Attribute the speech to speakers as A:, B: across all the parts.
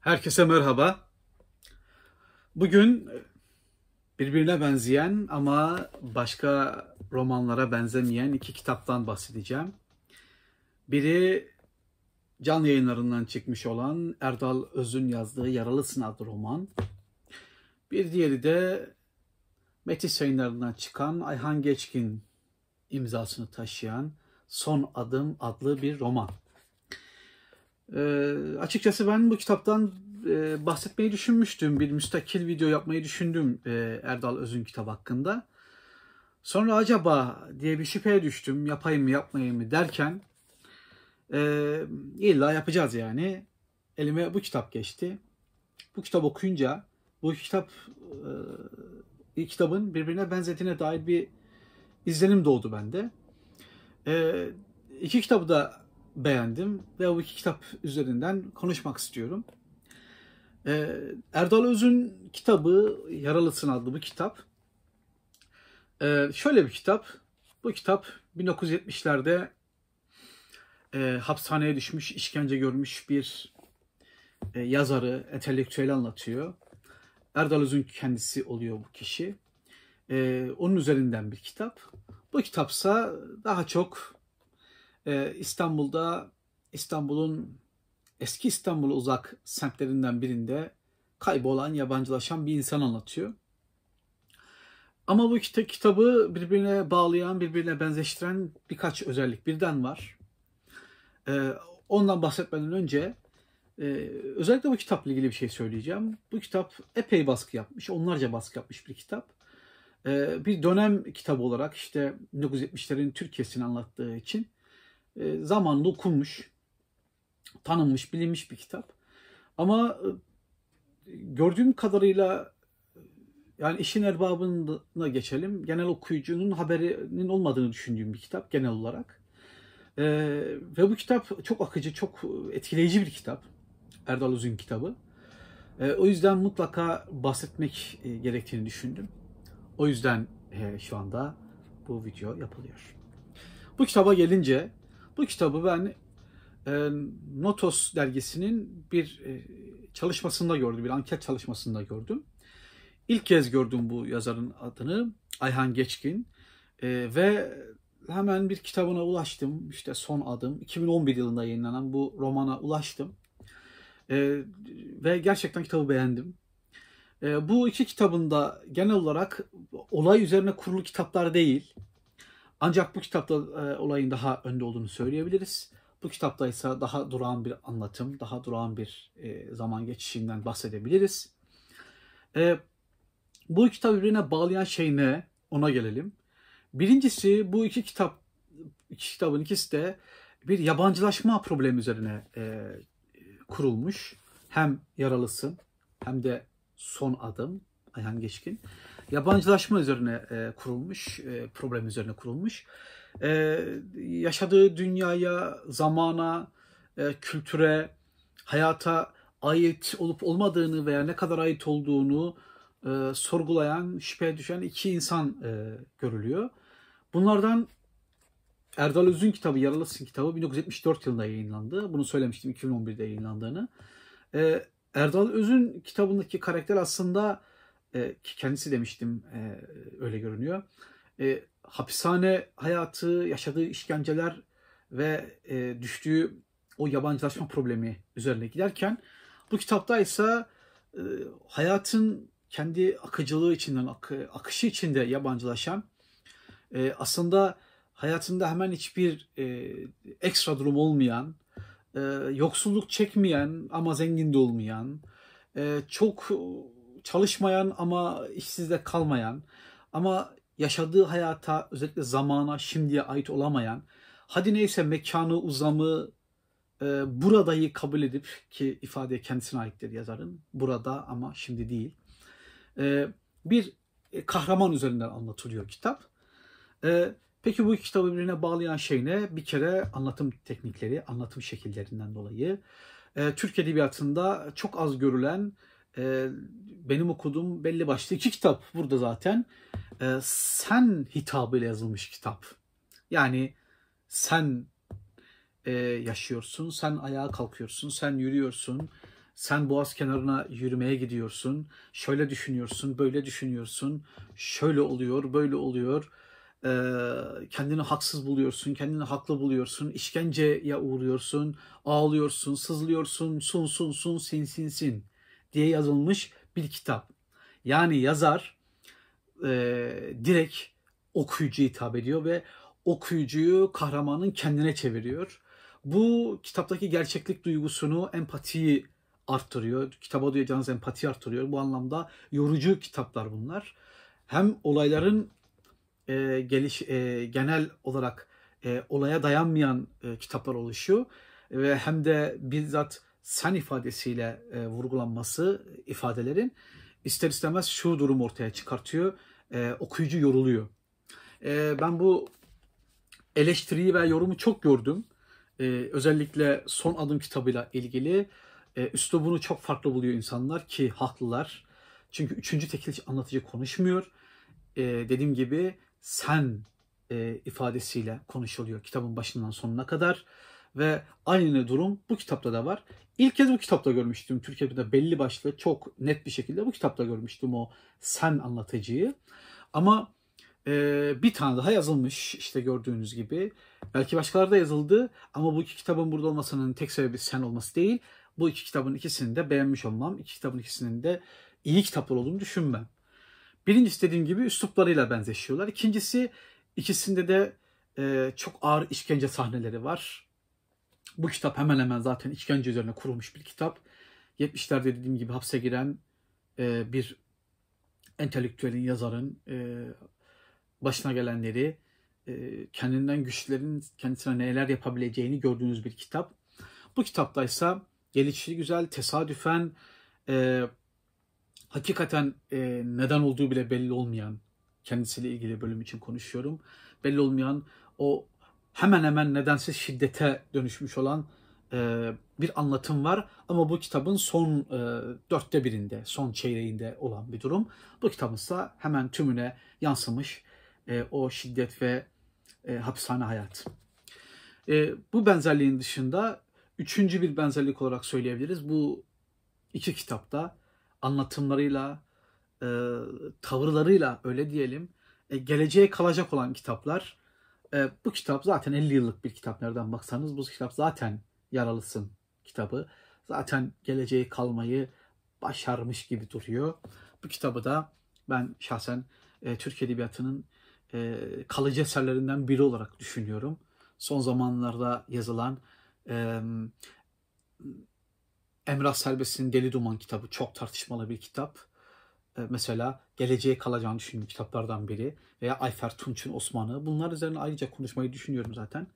A: Herkese merhaba. Bugün birbirine benzeyen ama başka romanlara benzemeyen iki kitaptan bahsedeceğim. Biri can yayınlarından çıkmış olan Erdal Öz'ün yazdığı Yaralısın adlı roman. Bir diğeri de Metis yayınlarından çıkan Ayhan Geçkin imzasını taşıyan Son Adım adlı bir roman. E, açıkçası ben bu kitaptan e, bahsetmeyi düşünmüştüm. Bir müstakil video yapmayı düşündüm e, Erdal Öz'ün kitap hakkında. Sonra acaba diye bir şüpheye düştüm. Yapayım mı yapmayayım mı derken e, illa yapacağız yani. Elime bu kitap geçti. Bu kitap okuyunca bu kitap e, kitabın birbirine benzediğine dair bir izlenim doğdu bende. E, iki kitabı da beğendim ve bu iki kitap üzerinden konuşmak istiyorum. Ee, Erdal Öz'ün kitabı Yaralısın adlı bu kitap. Ee, şöyle bir kitap. Bu kitap 1970'lerde e, hapishaneye düşmüş, işkence görmüş bir e, yazarı, entelektüeli anlatıyor. Erdal Öz'ün kendisi oluyor bu kişi. E, onun üzerinden bir kitap. Bu kitapsa daha çok ee, İstanbul'da İstanbul'un eski İstanbul'a uzak semtlerinden birinde kaybolan, yabancılaşan bir insan anlatıyor. Ama bu kitabı birbirine bağlayan, birbirine benzeştiren birkaç özellik birden var. Ee, ondan bahsetmeden önce e, özellikle bu kitapla ilgili bir şey söyleyeceğim. Bu kitap epey baskı yapmış, onlarca baskı yapmış bir kitap. Ee, bir dönem kitabı olarak işte 1970'lerin Türkiye'sini anlattığı için e, zamanında okunmuş, tanınmış, bilinmiş bir kitap. Ama e, gördüğüm kadarıyla yani işin erbabına geçelim. Genel okuyucunun haberinin olmadığını düşündüğüm bir kitap genel olarak. E, ve bu kitap çok akıcı, çok etkileyici bir kitap. Erdal Uzun kitabı. E, o yüzden mutlaka bahsetmek gerektiğini düşündüm. O yüzden şu anda bu video yapılıyor. Bu kitaba gelince bu kitabı ben e, Notos dergisinin bir e, çalışmasında gördüm, bir anket çalışmasında gördüm. İlk kez gördüm bu yazarın adını, Ayhan Geçkin. E, ve hemen bir kitabına ulaştım. İşte son adım. 2011 yılında yayınlanan bu romana ulaştım. E, ve gerçekten kitabı beğendim. E, bu iki kitabında genel olarak olay üzerine kurulu kitaplar değil. Ancak bu kitapta e, olayın daha önde olduğunu söyleyebiliriz. Bu kitapta ise daha durağan bir anlatım, daha durağan bir e, zaman geçişinden bahsedebiliriz. E, bu kitap birbirine bağlayan şey ne? Ona gelelim. Birincisi bu iki kitap iki kitabın ikisi de bir yabancılaşma problemi üzerine e, kurulmuş. Hem yaralısın hem de son adım Ayhan Geçkin yabancılaşma üzerine e, kurulmuş, e, problem üzerine kurulmuş. E, yaşadığı dünyaya, zamana, e, kültüre, hayata ait olup olmadığını veya ne kadar ait olduğunu e, sorgulayan, şüpheye düşen iki insan e, görülüyor. Bunlardan Erdal Öz'ün kitabı, Yaralısın kitabı 1974 yılında yayınlandı. Bunu söylemiştim 2011'de yayınlandığını. E, Erdal Öz'ün kitabındaki karakter aslında e, ki kendisi demiştim e, öyle görünüyor. E, hapishane hayatı, yaşadığı işkenceler ve düştüğü o yabancılaşma problemi üzerine giderken bu kitapta ise hayatın kendi akıcılığı içinden, akışı içinde yabancılaşan aslında hayatında hemen hiçbir ekstra durum olmayan, yoksulluk çekmeyen ama zengin de olmayan, çok çalışmayan ama işsiz de kalmayan ama yaşadığı hayata özellikle zamana şimdiye ait olamayan hadi neyse mekanı uzamı e, buradayı kabul edip ki ifade kendisine aittir yazarın burada ama şimdi değil e, bir kahraman üzerinden anlatılıyor kitap. E, peki bu kitabı birbirine bağlayan şey ne? Bir kere anlatım teknikleri, anlatım şekillerinden dolayı. E, Türk Edebiyatı'nda çok az görülen e, benim okuduğum belli başlı iki kitap burada zaten. E, sen hitabıyla yazılmış kitap. Yani sen e, yaşıyorsun, sen ayağa kalkıyorsun, sen yürüyorsun, sen boğaz kenarına yürümeye gidiyorsun, şöyle düşünüyorsun, böyle düşünüyorsun, şöyle oluyor, böyle oluyor, e, kendini haksız buluyorsun, kendini haklı buluyorsun, işkenceye uğruyorsun, ağlıyorsun, sızlıyorsun, sun sun sun, sin sin sin diye yazılmış bir kitap. Yani yazar e, direkt okuyucuya hitap ediyor ve okuyucuyu kahramanın kendine çeviriyor. Bu kitaptaki gerçeklik duygusunu, empatiyi arttırıyor. Kitaba duyacağınız empati arttırıyor. Bu anlamda yorucu kitaplar bunlar. Hem olayların e, geliş e, genel olarak e, olaya dayanmayan e, kitaplar oluşuyor ve hem de bizzat sen ifadesiyle e, vurgulanması ifadelerin ister istemez şu durum ortaya çıkartıyor. E, okuyucu yoruluyor. E, ben bu eleştiriyi ve yorumu çok gördüm. E, özellikle son adım kitabıyla ilgili. E, üslubunu çok farklı buluyor insanlar ki haklılar. Çünkü üçüncü tekil anlatıcı konuşmuyor. E, dediğim gibi sen e, ifadesiyle konuşuluyor kitabın başından sonuna kadar. Ve aynı durum bu kitapta da var. İlk kez bu kitapta görmüştüm. Türkiye'de belli başlı çok net bir şekilde bu kitapta görmüştüm o sen anlatıcıyı. Ama e, bir tane daha yazılmış işte gördüğünüz gibi. Belki başkaları da yazıldı ama bu iki kitabın burada olmasının tek sebebi sen olması değil. Bu iki kitabın ikisini de beğenmiş olmam. İki kitabın ikisinin de iyi kitaplar olduğunu düşünmem. Birincisi dediğim gibi üsluplarıyla benzeşiyorlar. İkincisi ikisinde de e, çok ağır işkence sahneleri var. Bu kitap hemen hemen zaten işkence üzerine kurulmuş bir kitap. 70'lerde dediğim gibi hapse giren e, bir entelektüelin, yazarın e, başına gelenleri, e, kendinden güçlerin kendisine neler yapabileceğini gördüğünüz bir kitap. Bu kitapta ise gelişi güzel, tesadüfen, e, hakikaten e, neden olduğu bile belli olmayan, kendisiyle ilgili bölüm için konuşuyorum, belli olmayan o hemen hemen nedensiz şiddete dönüşmüş olan e, bir anlatım var. Ama bu kitabın son e, dörtte birinde, son çeyreğinde olan bir durum. Bu kitabımızda hemen tümüne yansımış e, o şiddet ve e, hapishane hayatı. E, bu benzerliğin dışında üçüncü bir benzerlik olarak söyleyebiliriz. Bu iki kitapta anlatımlarıyla, e, tavırlarıyla öyle diyelim, e, geleceğe kalacak olan kitaplar e, bu kitap zaten 50 yıllık bir kitap nereden baksanız bu kitap zaten yaralısın kitabı. Zaten geleceğe kalmayı başarmış gibi duruyor. Bu kitabı da ben şahsen e, Türk Edebiyatı'nın e, kalıcı eserlerinden biri olarak düşünüyorum. Son zamanlarda yazılan e, Emrah Serbest'in Deli Duman kitabı çok tartışmalı bir kitap. E, mesela geleceğe kalacağını düşündüğüm kitaplardan biri. Veya Ayfer Tunç'un Osman'ı. Bunlar üzerine ayrıca konuşmayı düşünüyorum zaten.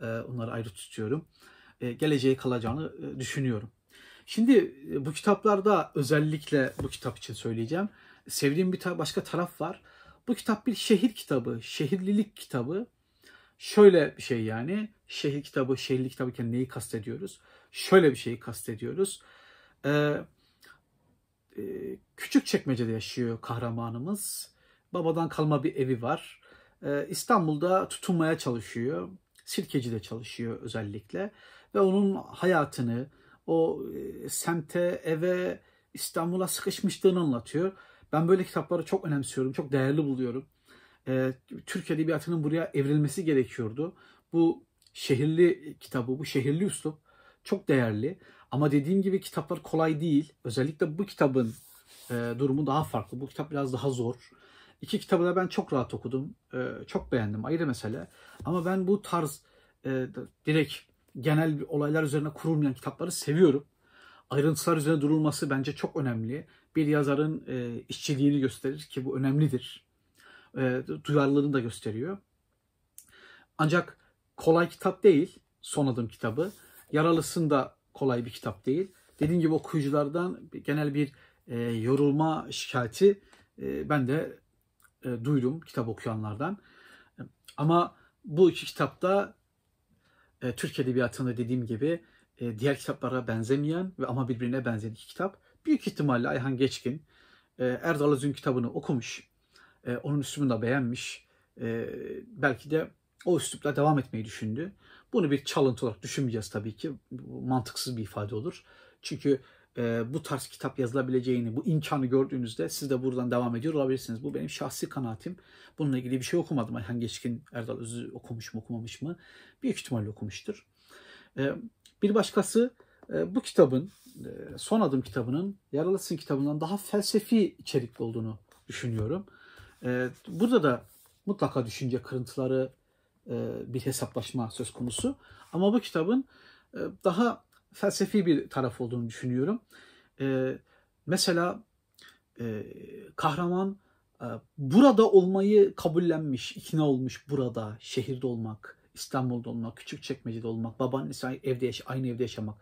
A: Ee, onları ayrı tutuyorum. Ee, geleceğe kalacağını e, düşünüyorum. Şimdi e, bu kitaplarda özellikle bu kitap için söyleyeceğim. Sevdiğim bir ta- başka taraf var. Bu kitap bir şehir kitabı, şehirlilik kitabı. Şöyle bir şey yani, şehir kitabı, şehirlilik kitabı neyi kastediyoruz? Şöyle bir şeyi kastediyoruz. Ee, ee, küçük çekmecede yaşıyor kahramanımız. Babadan kalma bir evi var. Ee, İstanbul'da tutunmaya çalışıyor. sirkeci de çalışıyor özellikle ve onun hayatını, o e, semte, eve, İstanbul'a sıkışmışlığını anlatıyor. Ben böyle kitapları çok önemsiyorum, çok değerli buluyorum. E, Türk Edebiyatı'nın buraya evrilmesi gerekiyordu. Bu şehirli kitabı, bu şehirli üslup çok değerli. Ama dediğim gibi kitaplar kolay değil. Özellikle bu kitabın e, durumu daha farklı. Bu kitap biraz daha zor. İki kitabı da ben çok rahat okudum. E, çok beğendim. Ayrı mesele. Ama ben bu tarz e, direkt genel olaylar üzerine kurulmayan kitapları seviyorum. Ayrıntılar üzerine durulması bence çok önemli. Bir yazarın e, işçiliğini gösterir ki bu önemlidir. E, duyarlılığını da gösteriyor. Ancak kolay kitap değil son adım kitabı. Yaralısında kolay bir kitap değil. Dediğim gibi okuyuculardan genel bir e, yorulma şikayeti e, ben de e, duydum kitap okuyanlardan. Ama bu iki kitapta e, Türk Edebiyatı'nda dediğim gibi e, diğer kitaplara benzemeyen ve ama birbirine benzeyen iki kitap. Büyük ihtimalle Ayhan Geçkin e, Erdal Öz'ün kitabını okumuş. E, onun üslubunu da beğenmiş. E, belki de o üslupla devam etmeyi düşündü. Bunu bir challenge olarak düşünmeyeceğiz tabii ki. Bu mantıksız bir ifade olur. Çünkü e, bu tarz kitap yazılabileceğini, bu imkanı gördüğünüzde siz de buradan devam ediyor olabilirsiniz. Bu benim şahsi kanaatim. Bununla ilgili bir şey okumadım. Ayhan Geçkin Erdal Özü okumuş mu okumamış mı? Büyük ihtimalle okumuştur. E, bir başkası e, bu kitabın, e, Son Adım kitabının Yaralısın kitabından daha felsefi içerikli olduğunu düşünüyorum. E, burada da mutlaka düşünce kırıntıları, e, bir hesaplaşma söz konusu. Ama bu kitabın e, daha felsefi bir taraf olduğunu düşünüyorum. E, mesela kahraman burada olmayı kabullenmiş, ikna olmuş burada, şehirde olmak, İstanbul'da olmak, küçük çekmecede olmak, babaannesi evde yaş aynı evde yaşamak.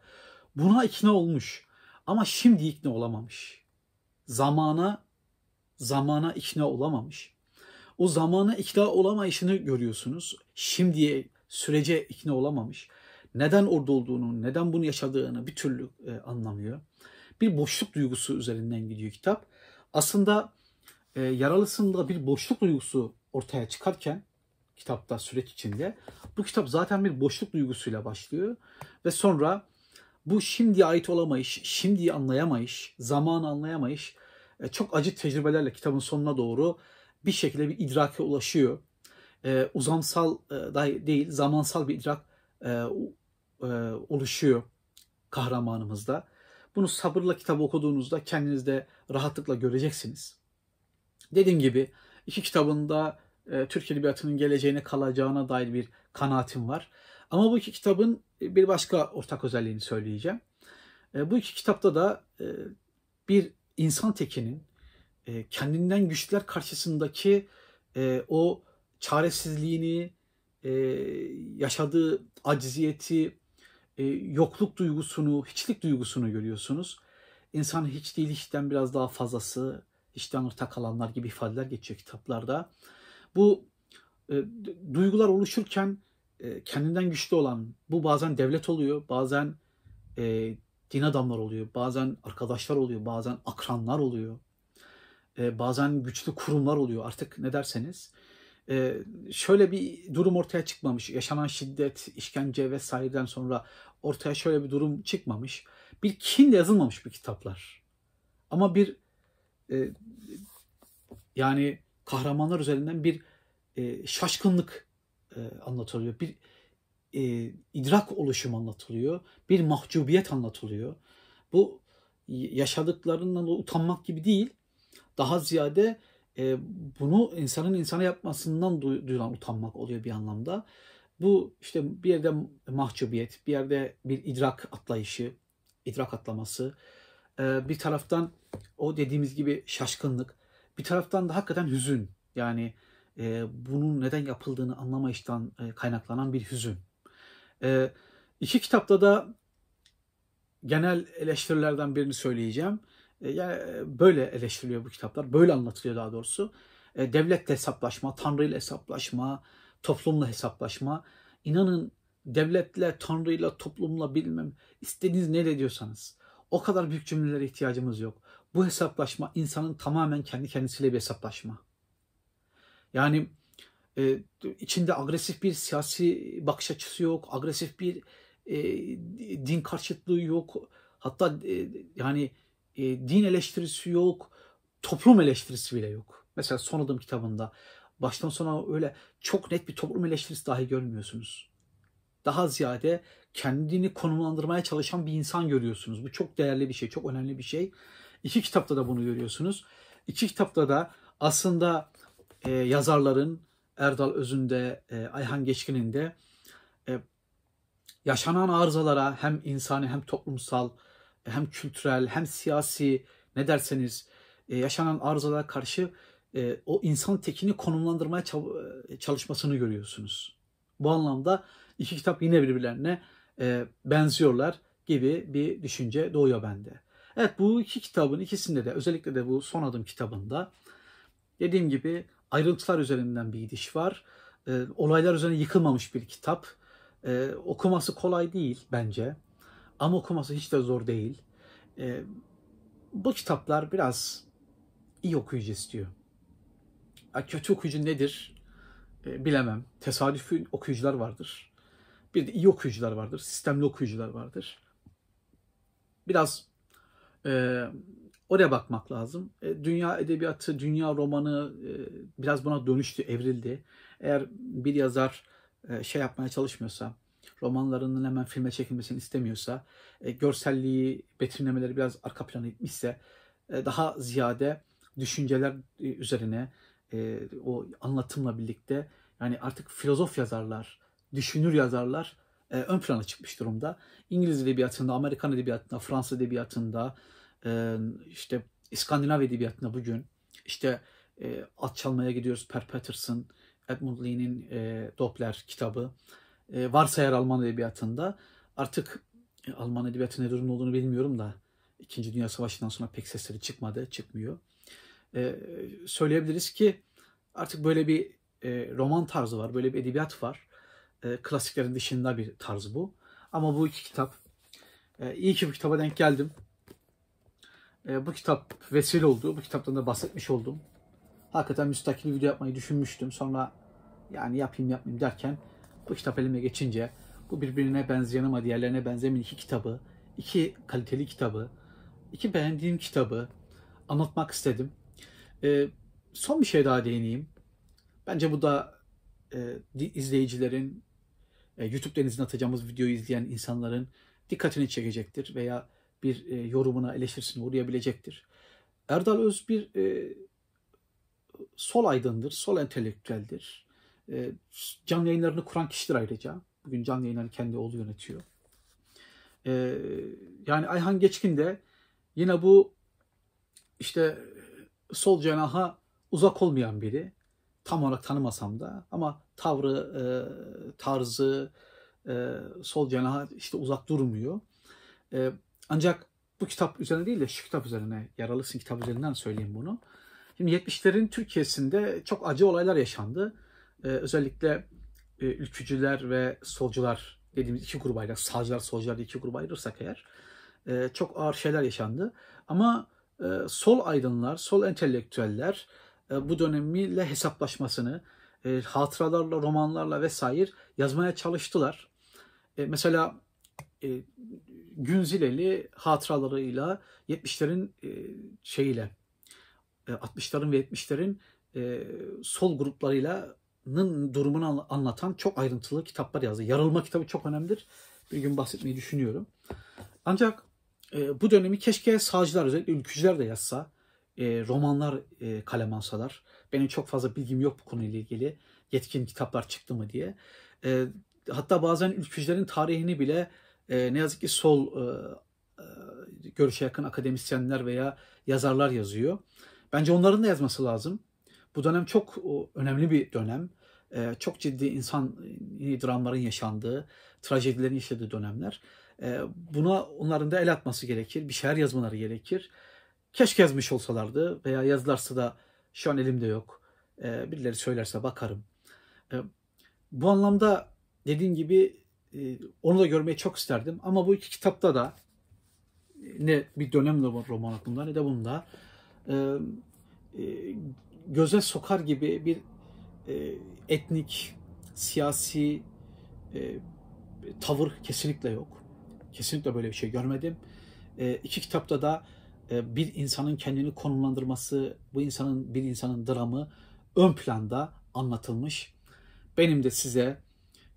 A: Buna ikna olmuş ama şimdi ikna olamamış. Zamana zamana ikna olamamış. O zamanı ikna olamayışını görüyorsunuz. Şimdiye sürece ikna olamamış. Neden orada olduğunu, neden bunu yaşadığını bir türlü e, anlamıyor. Bir boşluk duygusu üzerinden gidiyor kitap. Aslında e, yaralısında bir boşluk duygusu ortaya çıkarken kitapta süreç içinde bu kitap zaten bir boşluk duygusuyla başlıyor ve sonra bu şimdiye ait olamayış, şimdiyi anlayamayış, zamanı anlayamayış e, çok acı tecrübelerle kitabın sonuna doğru bir şekilde bir idrake ulaşıyor. E, uzamsal e, değil, zamansal bir idrak e, e, oluşuyor kahramanımızda. Bunu sabırla kitap okuduğunuzda kendinizde rahatlıkla göreceksiniz. Dediğim gibi iki kitabında e, Türk Edebiyatı'nın geleceğine kalacağına dair bir kanaatim var. Ama bu iki kitabın e, bir başka ortak özelliğini söyleyeceğim. E, bu iki kitapta da e, bir insan tekinin e, kendinden güçler karşısındaki e, o çaresizliğini, e, yaşadığı acziyeti, e, yokluk duygusunu, hiçlik duygusunu görüyorsunuz. İnsan hiç değil hiçten biraz daha fazlası, hiçten ortak alanlar gibi ifadeler geçiyor kitaplarda. Bu e, duygular oluşurken e, kendinden güçlü olan, bu bazen devlet oluyor, bazen e, din adamlar oluyor, bazen arkadaşlar oluyor, bazen akranlar oluyor. E, bazen güçlü kurumlar oluyor artık ne derseniz. E, şöyle bir durum ortaya çıkmamış. Yaşanan şiddet, işkence vesaireden sonra ortaya şöyle bir durum çıkmamış. Bir kinle yazılmamış bir kitaplar. Ama bir e, yani kahramanlar üzerinden bir e, şaşkınlık e, anlatılıyor. Bir e, idrak oluşum anlatılıyor. Bir mahcubiyet anlatılıyor. Bu yaşadıklarından utanmak gibi değil daha ziyade e, bunu insanın insana yapmasından duyulan utanmak oluyor bir anlamda. Bu işte bir yerde mahcubiyet, bir yerde bir idrak atlayışı, idrak atlaması, e, bir taraftan o dediğimiz gibi şaşkınlık, bir taraftan da hakikaten hüzün. Yani e, bunun neden yapıldığını anlamayıştan e, kaynaklanan bir hüzün. E, iki kitapta da genel eleştirilerden birini söyleyeceğim. E, yani e, böyle eleştiriliyor bu kitaplar. Böyle anlatılıyor daha doğrusu. E, devletle hesaplaşma, Tanrı'yla hesaplaşma, toplumla hesaplaşma. İnanın devletle, Tanrı'yla, toplumla bilmem istediğiniz ne diyorsanız o kadar büyük cümlelere ihtiyacımız yok. Bu hesaplaşma insanın tamamen kendi kendisiyle bir hesaplaşma. Yani e, içinde agresif bir siyasi bakış açısı yok, agresif bir e, din karşıtlığı yok. Hatta e, yani e, din eleştirisi yok, toplum eleştirisi bile yok. Mesela son adım kitabında baştan sona öyle çok net bir toplum eleştirisi dahi görmüyorsunuz. Daha ziyade kendini konumlandırmaya çalışan bir insan görüyorsunuz. Bu çok değerli bir şey, çok önemli bir şey. İki kitapta da bunu görüyorsunuz. İki kitapta da aslında e, yazarların Erdal Özünde, e, Ayhan Geçkin'in de e, yaşanan arızalara hem insani hem toplumsal hem kültürel hem siyasi ne derseniz e, yaşanan arızalara karşı e, o insan tekini konumlandırmaya e, çalışmasını görüyorsunuz. Bu anlamda iki kitap yine birbirlerine benziyorlar gibi bir düşünce doğuyor bende. Evet bu iki kitabın ikisinde de özellikle de bu son adım kitabında dediğim gibi ayrıntılar üzerinden bir gidiş var. olaylar üzerine yıkılmamış bir kitap. E, okuması kolay değil bence ama okuması hiç de zor değil. E, bu kitaplar biraz iyi okuyucu istiyor. Ya kötü okuyucu nedir e, bilemem. Tesadüfi okuyucular vardır. Bir de iyi okuyucular vardır. Sistemli okuyucular vardır. Biraz e, oraya bakmak lazım. E, dünya edebiyatı, dünya romanı e, biraz buna dönüştü, evrildi. Eğer bir yazar e, şey yapmaya çalışmıyorsa, romanlarının hemen filme çekilmesini istemiyorsa, e, görselliği, betimlemeleri biraz arka plana gitmişse, e, daha ziyade düşünceler e, üzerine e, o anlatımla birlikte yani artık filozof yazarlar, düşünür yazarlar e, ön plana çıkmış durumda. İngiliz edebiyatında, Amerikan edebiyatında, Fransız edebiyatında, e, işte İskandinav edebiyatında bugün işte e, at çalmaya gidiyoruz Per Patterson, Edmund Lee'nin e, Doppler kitabı e, varsa Alman edebiyatında artık e, Alman edebiyatı ne durumda olduğunu bilmiyorum da İkinci Dünya Savaşı'ndan sonra pek sesleri çıkmadı, çıkmıyor. E, söyleyebiliriz ki artık böyle bir e, roman tarzı var, böyle bir edebiyat var. E, klasiklerin dışında bir tarz bu. Ama bu iki kitap, e, iyi ki bu kitaba denk geldim. E, bu kitap vesile oldu. Bu kitaptan da bahsetmiş oldum. Hakikaten müstakil bir video yapmayı düşünmüştüm. Sonra yani yapayım yapmayayım derken bu kitap elime geçince bu birbirine benzeyen ama diğerlerine benzemeyen iki kitabı, iki kaliteli kitabı, iki beğendiğim kitabı anlatmak istedim. E, son bir şey daha değineyim. Bence bu da e, izleyicilerin, e, YouTube denizine atacağımız videoyu izleyen insanların dikkatini çekecektir veya bir e, yorumuna, eleştirisine uğrayabilecektir. Erdal Öz bir e, sol aydındır, sol entelektüeldir. E, canlı yayınlarını kuran kişidir ayrıca. Bugün canlı yayınları kendi oğlu yönetiyor. Ee, yani Ayhan Geçkin de yine bu işte sol cenaha uzak olmayan biri. Tam olarak tanımasam da ama tavrı, e, tarzı e, sol cenaha işte uzak durmuyor. E, ancak bu kitap üzerine değil de şu kitap üzerine, Yaralısın kitap üzerinden söyleyeyim bunu. Şimdi 70'lerin Türkiye'sinde çok acı olaylar yaşandı. Ee, özellikle e, ülkücüler ve solcular dediğimiz iki gruba ayırırsak, sağcılar solcular diye iki gruba ayırırsak eğer e, çok ağır şeyler yaşandı. Ama e, sol aydınlar, sol entelektüeller bu dönemiyle hesaplaşmasını e, hatıralarla, romanlarla vesaire yazmaya çalıştılar. mesela Günzileli hatıralarıyla 70'lerin e, şeyiyle e, 60'ların ve 70'lerin e, sol gruplarıyla durumunu anlatan çok ayrıntılı kitaplar yazdı. Yarılma kitabı çok önemlidir. Bir gün bahsetmeyi düşünüyorum. Ancak e, bu dönemi keşke sağcılar özellikle ülkücüler de yazsa, e, romanlar e, kalem alsalar. Benim çok fazla bilgim yok bu konuyla ilgili. Yetkin kitaplar çıktı mı diye. E, hatta bazen ülkücülerin tarihini bile e, ne yazık ki sol e, e görüşe yakın akademisyenler veya yazarlar yazıyor. Bence onların da yazması lazım. Bu dönem çok önemli bir dönem. Ee, çok ciddi insan e, dramların yaşandığı, trajedilerin yaşadığı dönemler. Ee, buna onların da el atması gerekir. Bir şeyler yazmaları gerekir. Keşke yazmış olsalardı veya yazılarsa da şu an elimde yok. Ee, birileri söylerse bakarım. Bu anlamda dediğim gibi e, onu da görmeyi çok isterdim. Ama bu iki kitapta da e, ne bir dönem roman hakkında ne de bunda göze sokar gibi bir e, etnik, siyasi e, tavır kesinlikle yok. Kesinlikle böyle bir şey görmedim. E, iki kitapta da e, bir insanın kendini konumlandırması, bu insanın bir insanın dramı ön planda anlatılmış. Benim de size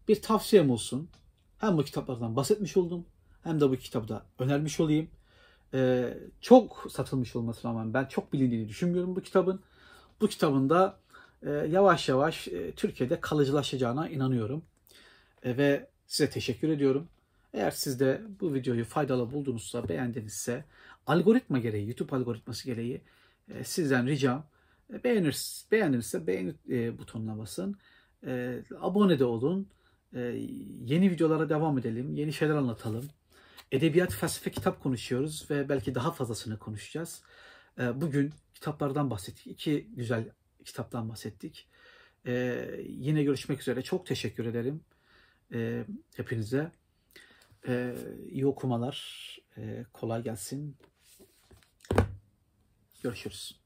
A: bir tavsiyem olsun. Hem bu kitaplardan bahsetmiş oldum hem de bu kitapta önermiş olayım. Ee, çok satılmış olmasına rağmen ben çok bilindiğini düşünmüyorum bu kitabın bu kitabında e, yavaş yavaş e, Türkiye'de kalıcılaşacağına inanıyorum. E, ve size teşekkür ediyorum. Eğer siz de bu videoyu faydalı buldunuzsa, beğendinizse algoritma gereği, YouTube algoritması gereği e, sizden ricam e, beğenir, beğenirse beğen e, butonuna basın. E, abone de olun. E, yeni videolara devam edelim. Yeni şeyler anlatalım. Edebiyat, felsefe, kitap konuşuyoruz ve belki daha fazlasını konuşacağız. E, bugün kitaplardan bahsettik. İki güzel kitaptan bahsettik. Ee, yine görüşmek üzere. Çok teşekkür ederim e, hepinize. E, iyi okumalar. E, kolay gelsin. Görüşürüz.